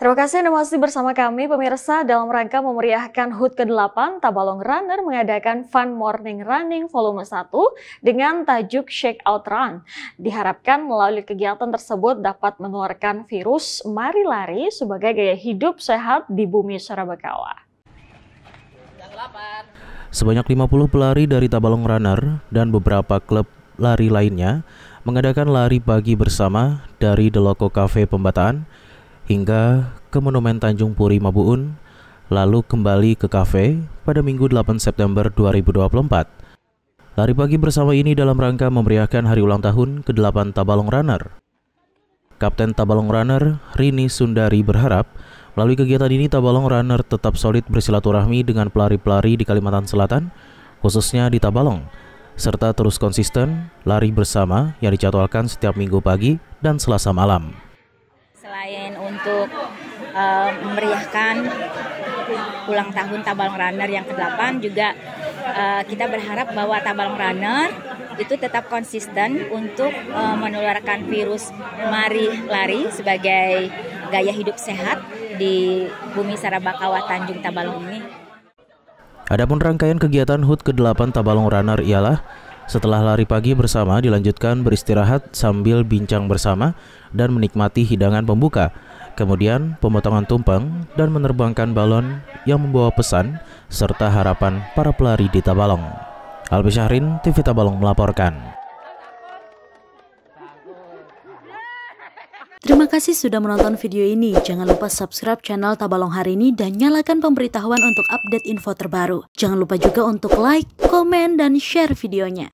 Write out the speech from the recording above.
Terima kasih Anda masih bersama kami pemirsa dalam rangka memeriahkan HUT ke-8 Tabalong Runner mengadakan Fun Morning Running volume 1 dengan tajuk Shake Out Run. Diharapkan melalui kegiatan tersebut dapat menularkan virus mari lari sebagai gaya hidup sehat di bumi Surabaya. Sebanyak 50 pelari dari Tabalong Runner dan beberapa klub lari lainnya mengadakan lari pagi bersama dari Deloko Cafe Pembataan hingga ke Monumen Tanjung Puri Mabuun, lalu kembali ke kafe pada Minggu 8 September 2024. Lari pagi bersama ini dalam rangka memeriahkan hari ulang tahun ke-8 Tabalong Runner. Kapten Tabalong Runner, Rini Sundari berharap melalui kegiatan ini Tabalong Runner tetap solid bersilaturahmi dengan pelari-pelari di Kalimantan Selatan, khususnya di Tabalong, serta terus konsisten lari bersama yang dijadwalkan setiap minggu pagi dan selasa malam untuk uh, memeriahkan ulang tahun Tabalong Runner yang ke-8 juga uh, kita berharap bahwa Tabalong Runner itu tetap konsisten untuk uh, menularkan virus mari lari sebagai gaya hidup sehat di Bumi Sarabakawa Tanjung Tabalong ini. Adapun rangkaian kegiatan HUT ke-8 Tabalong Runner ialah setelah lari pagi bersama dilanjutkan beristirahat sambil bincang bersama dan menikmati hidangan pembuka kemudian pemotongan tumpeng dan menerbangkan balon yang membawa pesan serta harapan para pelari di Tabalong. Albi Syahrin, TV Tabalong melaporkan. Terima kasih sudah menonton video ini. Jangan lupa subscribe channel Tabalong hari ini dan nyalakan pemberitahuan untuk update info terbaru. Jangan lupa juga untuk like, komen, dan share videonya.